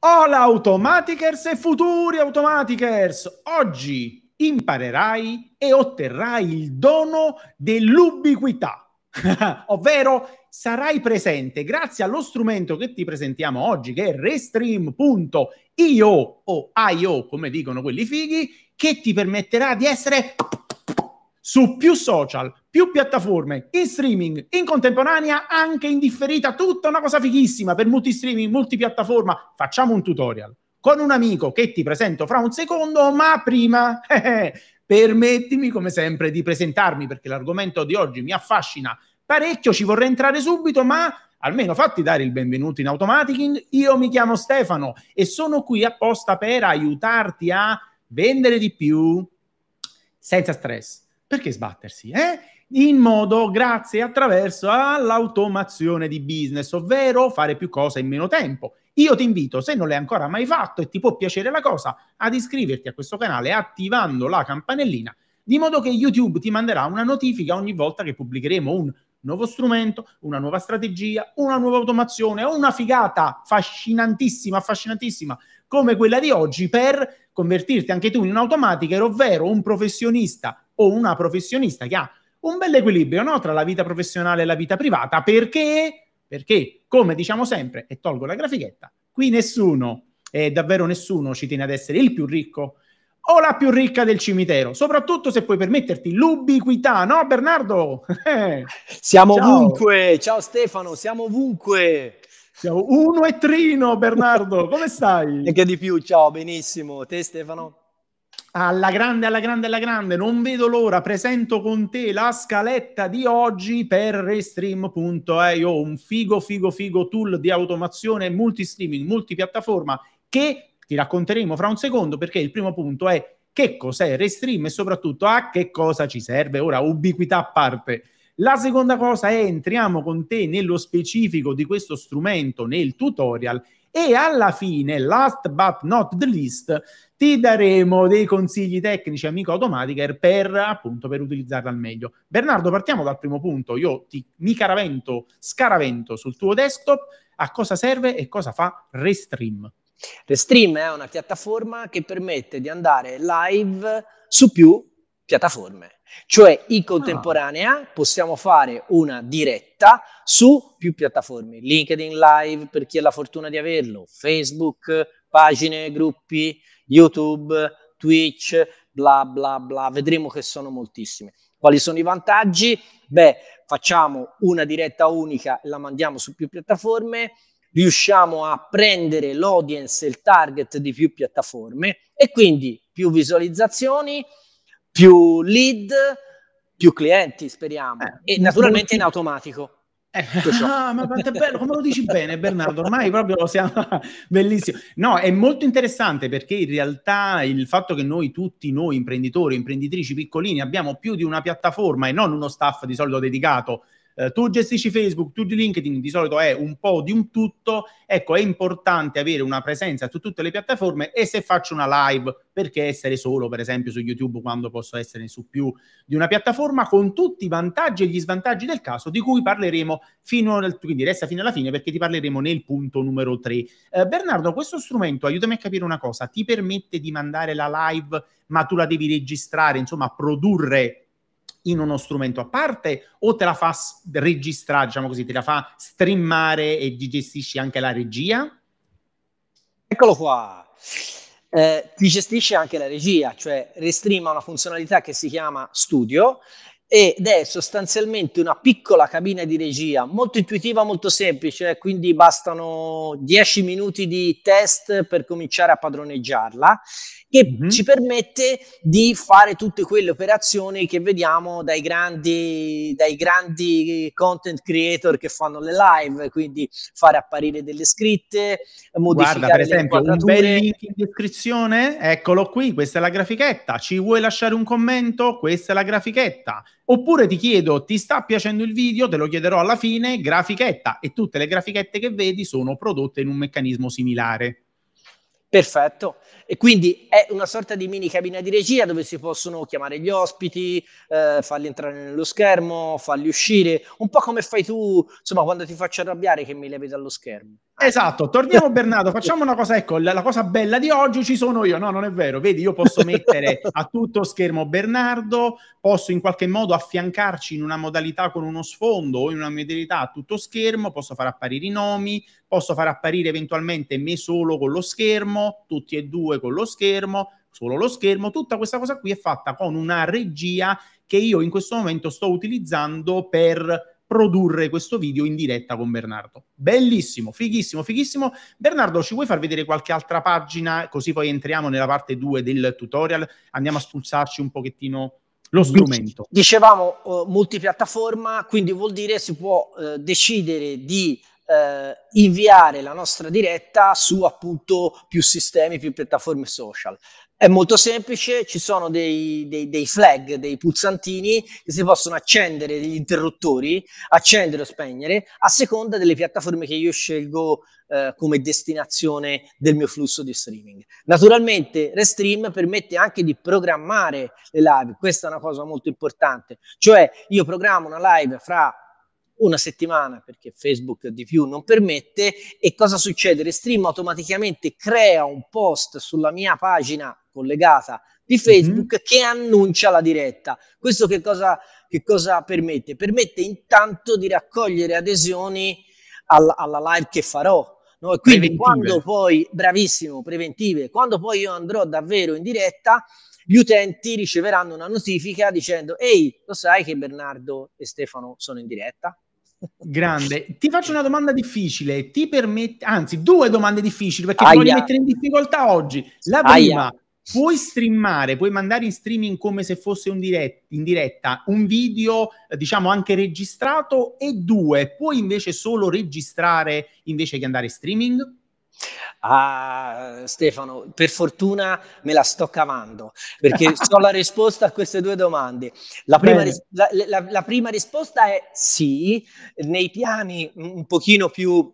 Hola Automatikers e futuri Automatikers! Oggi imparerai e otterrai il dono dell'ubiquità, ovvero sarai presente grazie allo strumento che ti presentiamo oggi, che è Restream.io o IO, come dicono quelli fighi, che ti permetterà di essere su più social, più piattaforme, in streaming, in contemporanea, anche in differita, tutta una cosa fighissima per multi-streaming, multipiattaforma. Facciamo un tutorial con un amico che ti presento fra un secondo, ma prima eh, eh, permettimi come sempre di presentarmi perché l'argomento di oggi mi affascina parecchio, ci vorrei entrare subito, ma almeno fatti dare il benvenuto in Automaticing. Io mi chiamo Stefano e sono qui apposta per aiutarti a vendere di più senza stress perché sbattersi? Eh? In modo grazie attraverso all'automazione di business, ovvero fare più cose in meno tempo. Io ti invito, se non l'hai ancora mai fatto e ti può piacere la cosa, ad iscriverti a questo canale attivando la campanellina, di modo che YouTube ti manderà una notifica ogni volta che pubblicheremo un nuovo strumento, una nuova strategia, una nuova automazione o una figata affascinantissima, affascinantissima come quella di oggi per convertirti anche tu in un'automatica, ovvero un professionista o una professionista che ha un bel equilibrio no? tra la vita professionale e la vita privata, perché, perché, come diciamo sempre, e tolgo la grafichetta, qui nessuno, eh, davvero nessuno ci tiene ad essere il più ricco o la più ricca del cimitero, soprattutto se puoi permetterti l'ubiquità, no Bernardo? siamo ciao. ovunque, ciao Stefano, siamo ovunque. Siamo uno e trino, Bernardo, come stai? E che di più, ciao, benissimo. Te Stefano? Alla grande, alla grande, alla grande, non vedo l'ora, presento con te la scaletta di oggi per Restream.io, un figo, figo, figo tool di automazione multi-streaming, multipiattaforma che ti racconteremo fra un secondo perché il primo punto è che cos'è Restream e soprattutto a che cosa ci serve. Ora, ubiquità a parte. La seconda cosa è entriamo con te nello specifico di questo strumento nel tutorial e alla fine, last but not the least, ti daremo dei consigli tecnici amico Microautomatica per appunto per utilizzarla al meglio. Bernardo, partiamo dal primo punto. Io ti mi caravento, scaravento sul tuo desktop a cosa serve e cosa fa Restream. Restream è una piattaforma che permette di andare live su più piattaforme, cioè in ah. contemporanea ah. possiamo fare una diretta su più piattaforme, LinkedIn Live per chi ha la fortuna di averlo, Facebook, pagine, gruppi, YouTube, Twitch, bla bla bla, vedremo che sono moltissime. Quali sono i vantaggi? Beh, facciamo una diretta unica e la mandiamo su più piattaforme, riusciamo a prendere l'audience il target di più piattaforme e quindi più visualizzazioni, più lead, più clienti, speriamo, eh, e naturalmente in automatico. Eh, ah, ma quanto è bello, come lo dici bene Bernardo, ormai proprio siamo bellissimo. No, è molto interessante perché in realtà il fatto che noi tutti, noi imprenditori, imprenditrici piccolini, abbiamo più di una piattaforma e non uno staff di solito dedicato eh, tu gestisci Facebook, tu di LinkedIn, di solito è un po' di un tutto, ecco è importante avere una presenza su tutte le piattaforme e se faccio una live, perché essere solo per esempio su YouTube quando posso essere su più di una piattaforma con tutti i vantaggi e gli svantaggi del caso di cui parleremo fino al, quindi resta fino alla fine perché ti parleremo nel punto numero 3. Eh, Bernardo, questo strumento, aiutami a capire una cosa, ti permette di mandare la live ma tu la devi registrare, insomma produrre in uno strumento a parte o te la fa registrare, diciamo così, te la fa streamare e gestisci anche la regia? Eccolo qua. Eh, ti gestisce anche la regia, cioè restreama una funzionalità che si chiama Studio ed è sostanzialmente una piccola cabina di regia molto intuitiva, molto semplice, quindi bastano 10 minuti di test per cominciare a padroneggiarla che mm-hmm. ci permette di fare tutte quelle operazioni che vediamo dai grandi, dai grandi content creator che fanno le live, quindi fare apparire delle scritte, modificare Guarda, per esempio, un bel link in descrizione, eccolo qui, questa è la grafichetta, ci vuoi lasciare un commento? Questa è la grafichetta. Oppure ti chiedo, ti sta piacendo il video? Te lo chiederò alla fine, grafichetta. E tutte le grafichette che vedi sono prodotte in un meccanismo similare. Perfetto. E quindi è una sorta di mini cabina di regia dove si possono chiamare gli ospiti, eh, farli entrare nello schermo, farli uscire, un po' come fai tu, insomma, quando ti faccio arrabbiare che mi levi dallo schermo. Esatto, torniamo Bernardo, facciamo una cosa, ecco, la, la, cosa bella di oggi ci sono io, no non è vero, vedi io posso mettere a tutto schermo Bernardo, posso in qualche modo affiancarci in una modalità con uno sfondo o in una modalità a tutto schermo, posso far apparire i nomi, posso far apparire eventualmente me solo con lo schermo, tutti e due con lo schermo, solo lo schermo, tutta questa cosa qui è fatta con una regia che io in questo momento sto utilizzando per produrre questo video in diretta con Bernardo. Bellissimo, fighissimo, fighissimo. Bernardo, ci vuoi far vedere qualche altra pagina così poi entriamo nella parte 2 del tutorial, andiamo a spulsarci un pochettino lo strumento. Dicevamo uh, multipiattaforma, quindi vuol dire si può uh, decidere di eh, inviare la nostra diretta su appunto più sistemi, più piattaforme social. È molto semplice, ci sono dei, dei, dei, flag, dei pulsantini che si possono accendere, degli interruttori, accendere o spegnere, a seconda delle piattaforme che io scelgo eh, come destinazione del mio flusso di streaming. Naturalmente Restream permette anche di programmare le live, questa è una cosa molto importante, cioè io programmo una live fra una settimana perché Facebook di più non permette e cosa succede? Restream automaticamente crea un post sulla mia pagina collegata di mhm. Facebook mm-hmm. che annuncia la diretta. Questo che cosa, che cosa, permette? Permette intanto di raccogliere adesioni alla, alla live che farò. No? E quindi preventive. quando poi, bravissimo, preventive, quando poi io andrò davvero in diretta, gli utenti riceveranno una notifica dicendo ehi, lo sai che Bernardo e Stefano sono in diretta? Grande. Ti faccio una domanda difficile, ti permette, anzi due domande difficili perché Aia. ti voglio mettere in difficoltà oggi. La prima, Aia. puoi streamare, puoi mandare in streaming come se fosse un dirett- in diretta un video, diciamo anche registrato e due, puoi invece solo registrare invece che andare in streaming? Ah, Stefano, per fortuna me la sto cavando perché so la risposta a queste due domande. La prima, ris- la, la, la prima, risposta è sì, nei piani un pochino più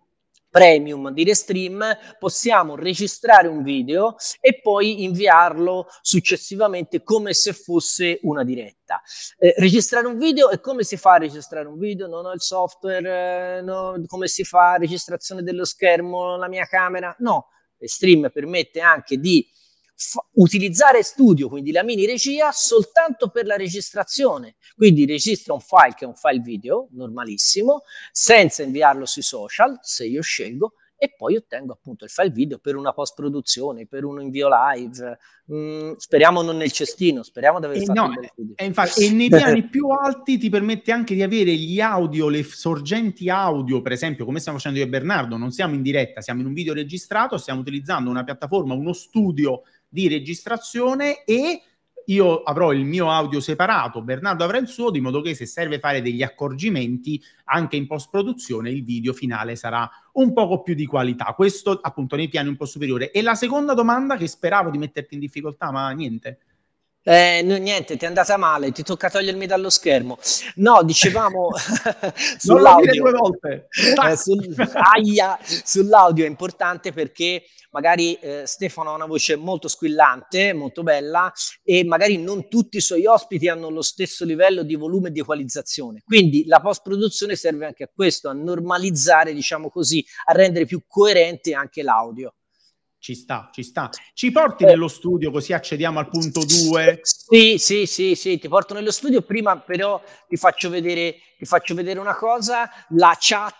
premium di Restream, possiamo registrare un video e poi inviarlo successivamente come se fosse una diretta. Eh, registrare un video e come si fa a registrare un video? Non ho il software, eh, no, come si fa registrazione dello schermo, la mia camera? No, Restream permette anche di f- utilizzare studio, quindi la mini regia, soltanto per la registrazione. Quindi registra un file che è un file video normalissimo, senza inviarlo sui social, se io scelgo, e poi ottengo appunto il file video per una post produzione, per un invio live. Mm, speriamo non nel cestino, speriamo di aver e eh, fatto no, E eh, infatti, e nei piani più alti ti permette anche di avere gli audio, le sorgenti audio, per esempio, come stiamo facendo io e Bernardo, non siamo in diretta, siamo in un video registrato, stiamo utilizzando una piattaforma, uno studio di registrazione e io avrò il mio audio separato, Bernardo avrà il suo, di modo che se serve fare degli accorgimenti anche in post produzione il video finale sarà un poco più di qualità. Questo appunto nei piani un po' superiore. E la seconda domanda che speravo di metterti in difficoltà, ma niente. Eh, no, niente, ti è andata male, ti tocca togliermi dallo schermo. No, dicevamo sull'audio. Eh, sul, aia, sull'audio è importante perché magari eh, Stefano ha una voce molto squillante, molto bella e magari non tutti i suoi ospiti hanno lo stesso livello di volume e di equalizzazione. Quindi la post-produzione serve anche a questo, a normalizzare, diciamo così, a rendere più coerente anche l'audio. Ci sta, ci sta. Ci eh, porti eh. nello studio così accediamo al punto 2? Sì, sì, sì, sì, ti porto nello studio. Prima però ti faccio vedere vi faccio vedere una cosa, la chat,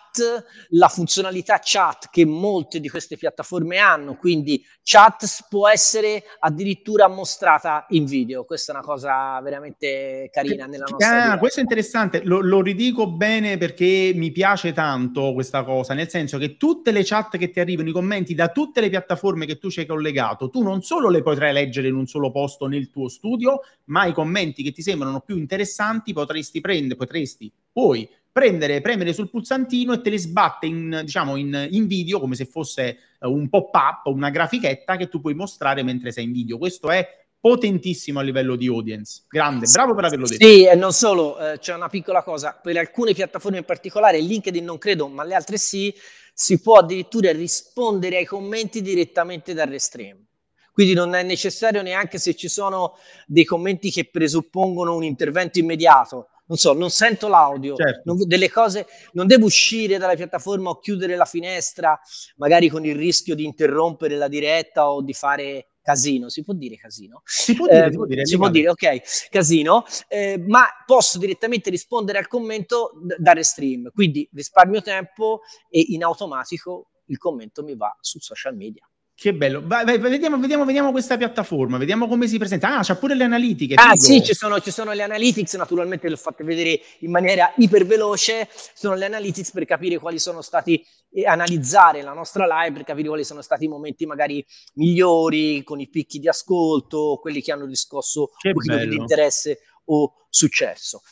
la funzionalità chat che molte di queste piattaforme hanno, quindi chat può essere addirittura mostrata in video. Questa è una cosa veramente carina nella nostra Ah, questo è interessante, lo, lo ridico bene perché mi piace tanto questa cosa, nel senso che tutte le chat che ti arrivano, i commenti da tutte le piattaforme che tu ci hai collegato, tu non solo le potrai leggere in un solo posto nel tuo studio, ma i commenti che ti sembrano più interessanti potresti prendere, potresti puoi prendere, premere sul pulsantino e te le sbatte in, diciamo, in, in video come se fosse eh, un pop-up una grafichetta che tu puoi mostrare mentre sei in video. Questo è potentissimo a livello di audience. Grande, bravo per averlo detto. Sì, e non solo, eh, c'è una piccola cosa, per alcune piattaforme in particolare, LinkedIn non credo, ma le altre sì, si può addirittura rispondere ai commenti direttamente dal restream. Quindi non è necessario neanche se ci sono dei commenti che presuppongono un intervento immediato, non so, non sento l'audio, certo. non, delle cose, non devo uscire dalla piattaforma o chiudere la finestra, magari con il rischio di interrompere la diretta o di fare casino, si può dire casino? Si può dire, eh, si può dire, si può dire ok, casino, eh, ma posso direttamente rispondere al commento d- da restream, quindi risparmio tempo e in automatico il commento mi va su social media. Che bello. Vai, vai, vediamo, vediamo, vediamo, questa piattaforma, vediamo come si presenta. Ah, c'ha pure le analitiche. Ah, figo. sì, ci sono, ci sono, le analytics, naturalmente le ho fatte vedere in maniera iperveloce. Sono le analytics per capire quali sono stati, eh, analizzare la nostra live, per capire quali sono stati i momenti magari migliori, con i picchi di ascolto, quelli che hanno riscosso di interesse o successo.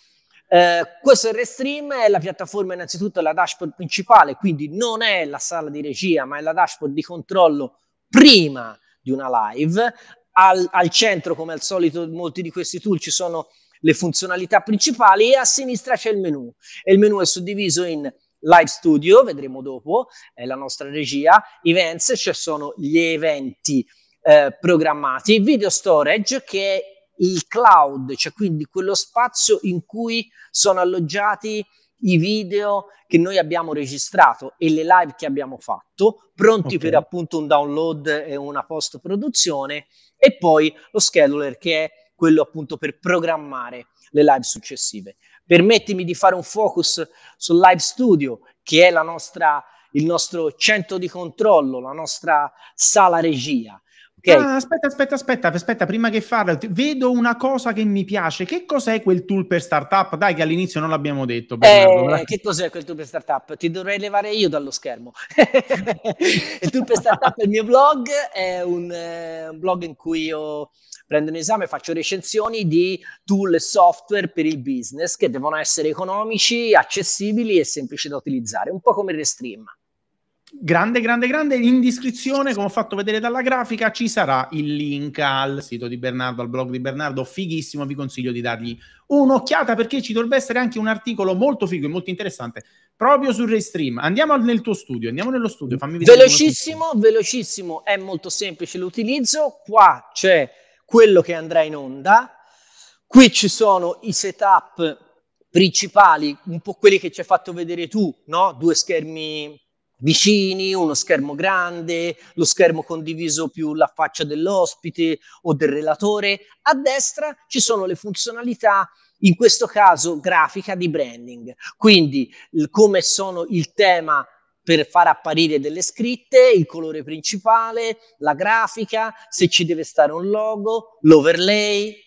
Eh, questo Restream, è la piattaforma innanzitutto la dashboard principale, quindi non è la sala di regia, ma è la dashboard di controllo prima di una live. Al, al centro, come al solito, molti di questi tool ci sono le funzionalità principali e a sinistra c'è il menu. E il menu è suddiviso in Live Studio, vedremo dopo, è la nostra regia, Events, cioè sono gli eventi eh, programmati, Video Storage che è il cloud, cioè quindi quello spazio in cui sono alloggiati i video che noi abbiamo registrato e le live che abbiamo fatto, pronti okay. per appunto un download e una post produzione, e poi lo scheduler che è quello appunto per programmare le live successive. Permettimi di fare un focus sul Live Studio, che è nostra, il nostro centro di controllo, la nostra sala regia. Okay. Ah, aspetta, aspetta, aspetta, aspetta, prima che farlo, vedo una cosa che mi piace. Che cos'è quel tool per startup? Dai, che all'inizio non l'abbiamo detto. Bernardo, eh, che cos'è quel tool per startup? Ti dovrei levare io dallo schermo. il tool per startup è il mio blog, è un, eh, un blog in cui io prendo un esame, e faccio recensioni di tool e software per il business che devono essere economici, accessibili e semplici da utilizzare, un po' come il Restream grande, grande, grande. In descrizione, come ho fatto vedere dalla grafica, ci sarà il link al sito di Bernardo, al blog di Bernardo. Fighissimo, vi consiglio di dargli un'occhiata perché ci dovrebbe essere anche un articolo molto figo e molto interessante proprio sul Restream. Andiamo nel tuo studio, andiamo nello studio, fammi vedere. Velocissimo, velocissimo, è molto semplice l'utilizzo. Qua c'è quello che andrà in onda. Qui ci sono i setup principali, un po' quelli che ci hai fatto vedere tu, no? Due schermi vicini, uno schermo grande, lo schermo condiviso più la faccia dell'ospite o del relatore. A destra ci sono le funzionalità, in questo caso grafica di branding, quindi il, come sono il tema per far apparire delle scritte, il colore principale, la grafica, se ci deve stare un logo, l'overlay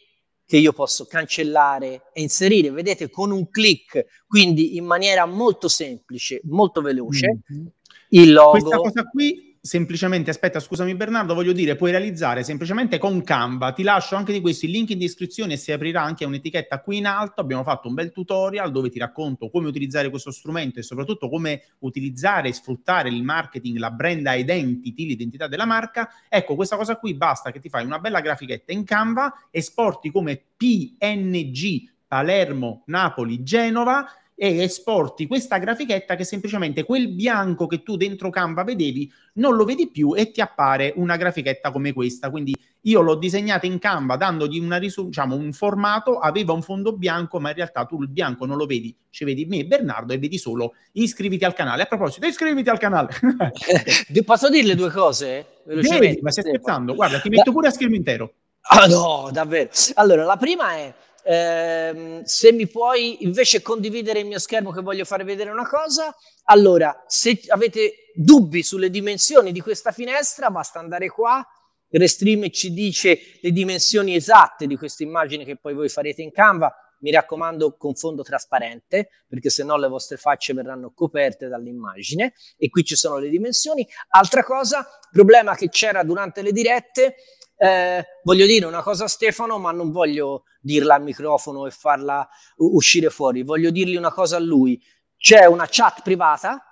che io posso cancellare e inserire, vedete, con un clic, quindi in maniera molto semplice, molto veloce. Mm-hmm il logo. Questa cosa qui semplicemente, aspetta, scusami Bernardo, voglio dire, puoi realizzare semplicemente con Canva. Ti lascio anche di questi link in descrizione e si aprirà anche un'etichetta qui in alto. Abbiamo fatto un bel tutorial dove ti racconto come utilizzare questo strumento e soprattutto come utilizzare e sfruttare il marketing, la brand identity, l'identità della marca. Ecco, questa cosa qui basta che ti fai una bella grafichetta in Canva, esporti come PNG Palermo, Napoli, Genova e esporti questa grafichetta che semplicemente quel bianco che tu dentro Canva vedevi non lo vedi più e ti appare una grafichetta come questa. Quindi io l'ho disegnata in Canva dandogli una risu- diciamo, un formato, aveva un fondo bianco, ma in realtà tu il bianco non lo vedi, ci vedi me e Bernardo e vedi solo iscriviti al canale. A proposito, iscriviti al canale. Posso dirle due cose? Vedi, ma stai aspettando? Guarda, ti metto pure a schermo intero. Ah no, davvero. Allora, la prima è Ehm, se mi puoi invece condividere il mio schermo che voglio far vedere una cosa, allora se avete dubbi sulle dimensioni di questa finestra basta andare qua, Restream ci dice le dimensioni esatte di questa immagine che poi voi farete in Canva, mi raccomando con fondo trasparente perché se no le vostre facce verranno coperte dall'immagine e qui ci sono le dimensioni. Altra cosa, problema che c'era durante le dirette, eh, voglio dire una cosa a Stefano, ma non voglio dirla al microfono e farla uscire fuori, voglio dirgli una cosa a lui. C'è una chat privata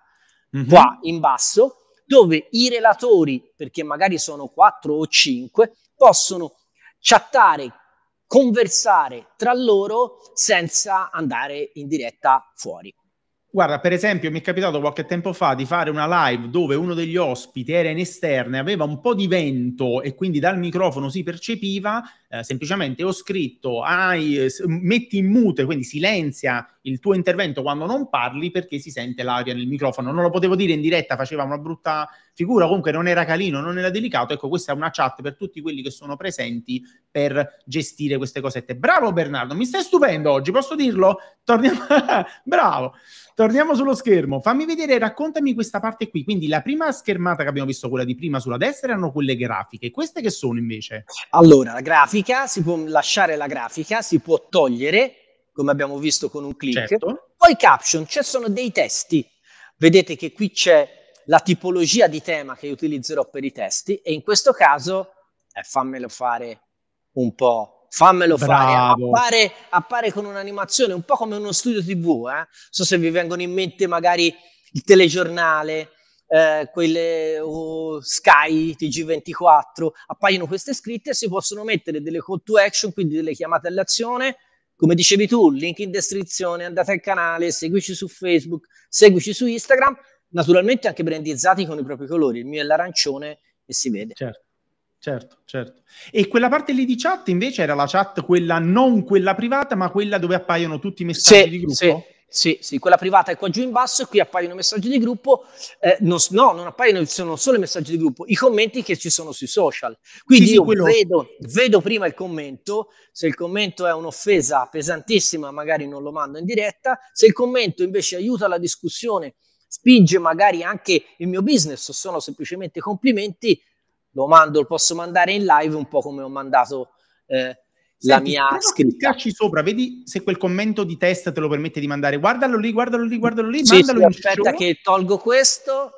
mm-hmm. qua in basso dove i relatori, perché magari sono 4 o 5, possono chattare, conversare tra loro senza andare in diretta fuori. Guarda, per esempio, mi è capitato qualche tempo fa di fare una live dove uno degli ospiti era in esterne, aveva un po' di vento e quindi dal microfono si percepiva. Eh, semplicemente ho scritto: ah, metti in mute, quindi silenzia il tuo intervento quando non parli perché si sente l'aria nel microfono. Non lo potevo dire in diretta, faceva una brutta figura, comunque non era calino, non era delicato. Ecco, questa è una chat per tutti quelli che sono presenti per gestire queste cosette. Bravo Bernardo, mi stai stupendo oggi, posso dirlo? Torniamo Bravo. Torniamo sullo schermo. Fammi vedere, raccontami questa parte qui. Quindi la prima schermata che abbiamo visto, quella di prima sulla destra, erano quelle grafiche. Queste che sono invece? Allora, la grafica, si può lasciare la grafica, si può togliere come abbiamo visto con un click. Certo. Poi caption, ci sono dei testi. Vedete che qui c'è la tipologia di tema che utilizzerò per i testi e in questo caso eh, fammelo fare un po', fammelo Bravo. fare, appare, appare con un'animazione, un po' come uno studio tv, eh? so se vi vengono in mente magari il telegiornale, eh, quelle oh, Sky, TG24, appaiono queste scritte e si possono mettere delle call to action, quindi delle chiamate all'azione, come dicevi tu, link in descrizione, andate al canale, seguici su Facebook, seguici su Instagram, naturalmente anche brandizzati con i propri colori, il mio è l'arancione e si vede. Certo. Certo, certo. E quella parte lì di chat invece era la chat, quella non quella privata, ma quella dove appaiono tutti i messaggi sì, di gruppo? Sì, sì, sì, quella privata è qua giù in basso e qui appaiono i messaggi di gruppo. Eh, non, no, non appaiono sono solo i messaggi di gruppo, i commenti che ci sono sui social. Quindi sì, io vedo, vedo, prima il commento, se il commento è un'offesa pesantissima magari non lo mando in diretta, se il commento invece aiuta la discussione, spinge magari anche il mio business o sono semplicemente complimenti, lo mando, lo posso mandare in live un po' come ho mandato... Eh, la mia scritta. Cliccaci sopra, vedi se quel commento di testa te lo permette di mandare. Guardalo lì, guardalo lì, guardalo lì. Sì, mandalo sì, aspetta show. che tolgo questo.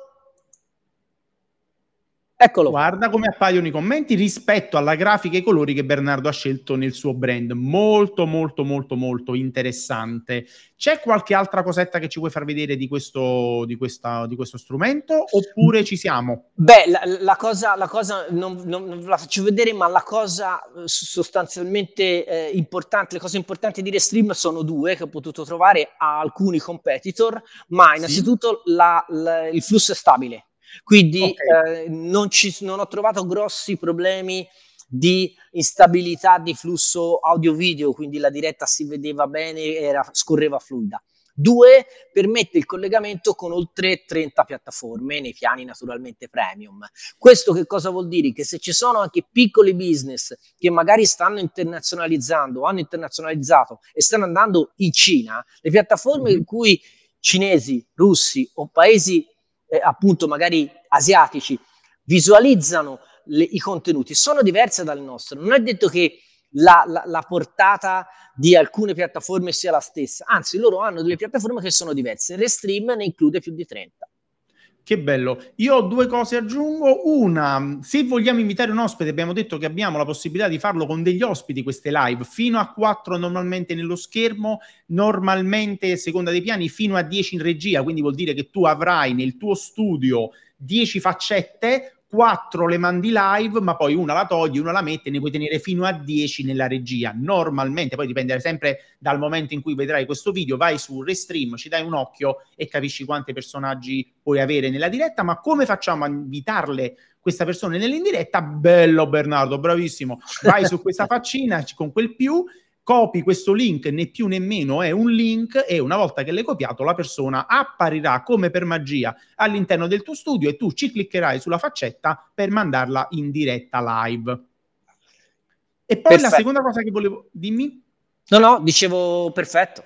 Eccolo. Guarda come appaiono i commenti rispetto alla grafica e ai colori che Bernardo ha scelto nel suo brand. Molto, molto, molto, molto interessante. C'è qualche altra cosetta che ci vuoi far vedere di questo, di questa, di questo strumento? Oppure ci siamo? Beh, la, la cosa, la cosa non, non, non, la faccio vedere, ma la cosa eh, sostanzialmente eh, importante, le cose importanti di Restream sono due che ho potuto trovare a alcuni competitor, ma innanzitutto sì. la, il flusso è stabile quindi okay. eh, non, ci, non ho trovato grossi problemi di instabilità di flusso audio-video, quindi la diretta si vedeva bene, era, scorreva fluida. Due, permette il collegamento con oltre 30 piattaforme nei piani naturalmente premium. Questo che cosa vuol dire? Che se ci sono anche piccoli business che magari stanno internazionalizzando, hanno internazionalizzato e stanno andando in Cina, le piattaforme mm-hmm. in cui cinesi, russi o paesi eh, appunto magari asiatici, visualizzano le, i contenuti, sono diverse dal nostro. Non è detto che la, la, la, portata di alcune piattaforme sia la stessa, anzi loro hanno delle piattaforme che sono diverse. Restream ne include più di 30. Che bello. Io ho due cose aggiungo. Una, se vogliamo invitare un ospite, abbiamo detto che abbiamo la possibilità di farlo con degli ospiti queste live, fino a quattro normalmente nello schermo, normalmente seconda dei piani, fino a dieci in regia, quindi vuol dire che tu avrai nel tuo studio dieci faccette, quattro le mandi live, ma poi una la togli, una la mette, ne puoi tenere fino a 10 nella regia. Normalmente, poi dipende sempre dal momento in cui vedrai questo video, vai su Restream, ci dai un occhio e capisci quanti personaggi puoi avere nella diretta, ma come facciamo a invitarle questa persona nell'indiretta? Bello Bernardo, bravissimo. Vai su questa faccina con quel più copi questo link, né più né meno è un link e una volta che l'hai copiato la persona apparirà come per magia all'interno del tuo studio e tu ci cliccherai sulla faccetta per mandarla in diretta live. E poi perfetto. la seconda cosa che volevo... Dimmi? No, no, dicevo perfetto.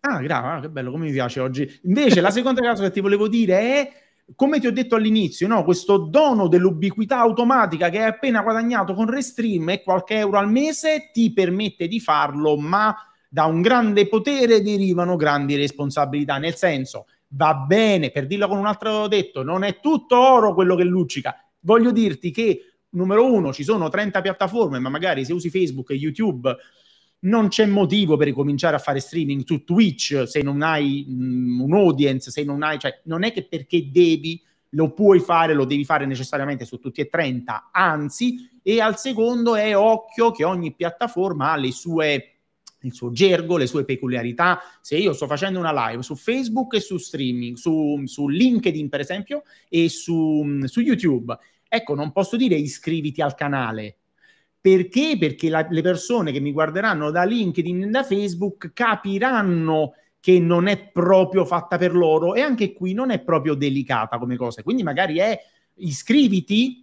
Ah, grazie, ah, che bello, come mi piace oggi. Invece la seconda cosa che ti volevo dire è come ti ho detto all'inizio, no? questo dono dell'ubiquità automatica che hai appena guadagnato con Restream e qualche euro al mese ti permette di farlo, ma da un grande potere derivano grandi responsabilità, nel senso va bene, per dirlo con un altro detto, non è tutto oro quello che luccica. Voglio dirti che, numero uno, ci sono 30 piattaforme, ma magari se usi Facebook e YouTube non c'è motivo per ricominciare a fare streaming su Twitch se non hai mh, mm, un audience, se non hai, cioè non è che perché devi, lo puoi fare, lo devi fare necessariamente su tutti e 30, anzi, e al secondo è occhio che ogni piattaforma ha le sue il suo gergo, le sue peculiarità. Se io sto facendo una live su Facebook e su streaming, su, su LinkedIn per esempio e su, mm, su YouTube, ecco, non posso dire iscriviti al canale, perché? Perché la, le persone che mi guarderanno da LinkedIn e da Facebook capiranno che non è proprio fatta per loro e anche qui non è proprio delicata come cosa. Quindi magari è iscriviti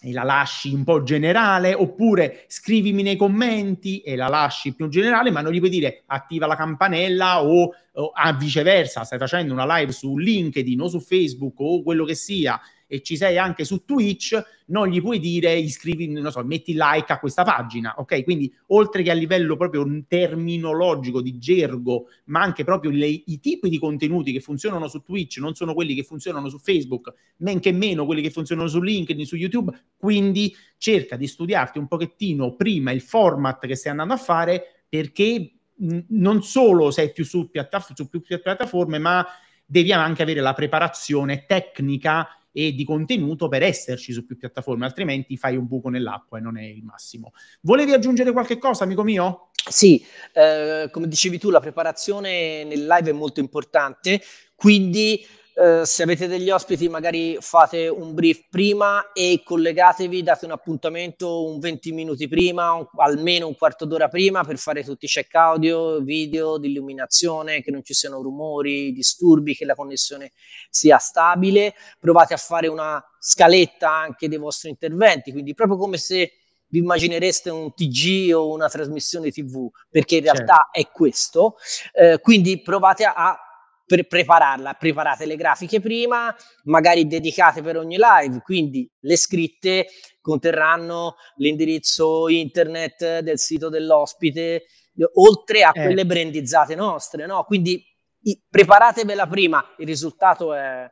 e la lasci un po' generale oppure scrivimi nei commenti e la lasci più generale, ma non gli puoi dire attiva la campanella o, o a ah, viceversa, stai facendo una live su LinkedIn o su Facebook o quello che sia e ci sei anche su Twitch, non gli puoi dire iscrivi, non so, metti like a questa pagina, ok? Quindi oltre che a livello proprio terminologico, di gergo, ma anche proprio le, i tipi di contenuti che funzionano su Twitch non sono quelli che funzionano su Facebook, men che meno quelli che funzionano su LinkedIn, su YouTube, quindi cerca di studiarti un pochettino prima il format che stai andando a fare perché non solo sei più su, piatta- su più piattaforme, ma devi anche avere la preparazione tecnica e di contenuto per esserci su più piattaforme, altrimenti fai un buco nell'acqua e non è il massimo. Volevi aggiungere qualche cosa, amico mio? Sì, eh, come dicevi tu, la preparazione nel live è molto importante, quindi eh, se avete degli ospiti magari fate un brief prima e collegatevi, date un appuntamento un 20 minuti prima, un, almeno un quarto d'ora prima per fare tutti i check audio, video, di illuminazione, che non ci siano rumori, disturbi, che la connessione sia stabile. Provate a fare una scaletta anche dei vostri interventi, quindi proprio come se vi immaginereste un TG o una trasmissione TV, perché in realtà certo. è questo. Eh, quindi provate a per prepararla, preparate le grafiche prima, magari dedicate per ogni live, quindi le scritte conterranno l'indirizzo internet del sito dell'ospite, oltre a eh. quelle brandizzate nostre, no? Quindi i, preparatevela prima, il risultato è,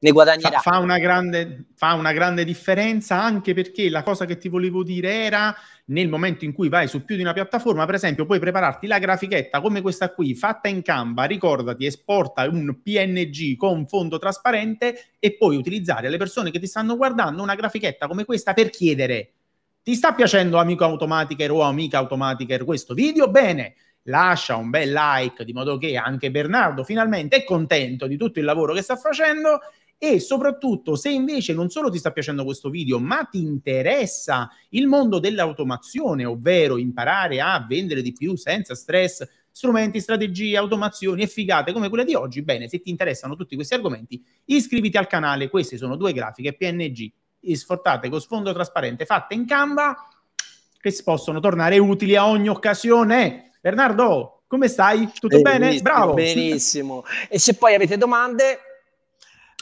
ne guadagnerà. Fa, fa, una grande, fa, una grande, differenza anche perché la cosa che ti volevo dire era nel momento in cui vai su più di una piattaforma, per esempio, puoi prepararti la grafichetta come questa qui, fatta in Canva, ricordati, esporta un PNG con fondo trasparente e puoi utilizzare alle persone che ti stanno guardando una grafichetta come questa per chiedere ti sta piacendo amico automaticer o amica automaticer questo video? Bene, lascia un bel like di modo che anche Bernardo finalmente è contento di tutto il lavoro che sta facendo e soprattutto se invece non solo ti sta piacendo questo video ma ti interessa il mondo dell'automazione ovvero imparare a vendere di più senza stress strumenti, strategie, automazioni e figate come quella di oggi bene se ti interessano tutti questi argomenti iscriviti al canale queste sono due grafiche PNG sfottate con sfondo trasparente fatte in Canva che si possono tornare utili a ogni occasione Bernardo come stai? Tutto benissimo, bene? Bravo! Benissimo. E se poi avete domande,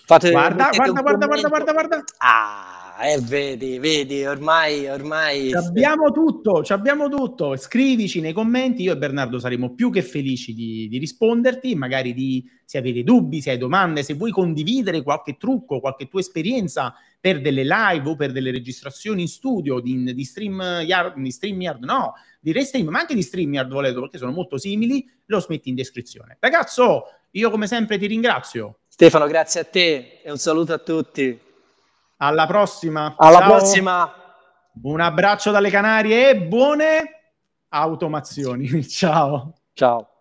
Fate, guarda, guarda, guarda, guarda, guarda, guarda, Ah, eh, vedi, vedi, ormai, ormai... Abbiamo tutto, abbiamo tutto. Scrivici nei commenti, io e Bernardo saremo più che felici di, di risponderti, magari di, se avete dubbi, se hai domande, se vuoi condividere qualche trucco, qualche tua esperienza per delle live o per delle registrazioni in studio, di, di StreamYard, di StreamYard no, di Restream, ma anche di StreamYard volendo, perché sono molto simili, lo smetti in descrizione. Ragazzo, io come sempre ti ringrazio. Stefano, grazie a te e un saluto a tutti. Alla prossima. Alla Ciao. prossima. Un abbraccio dalle Canarie e buone automazioni. Ciao. Ciao.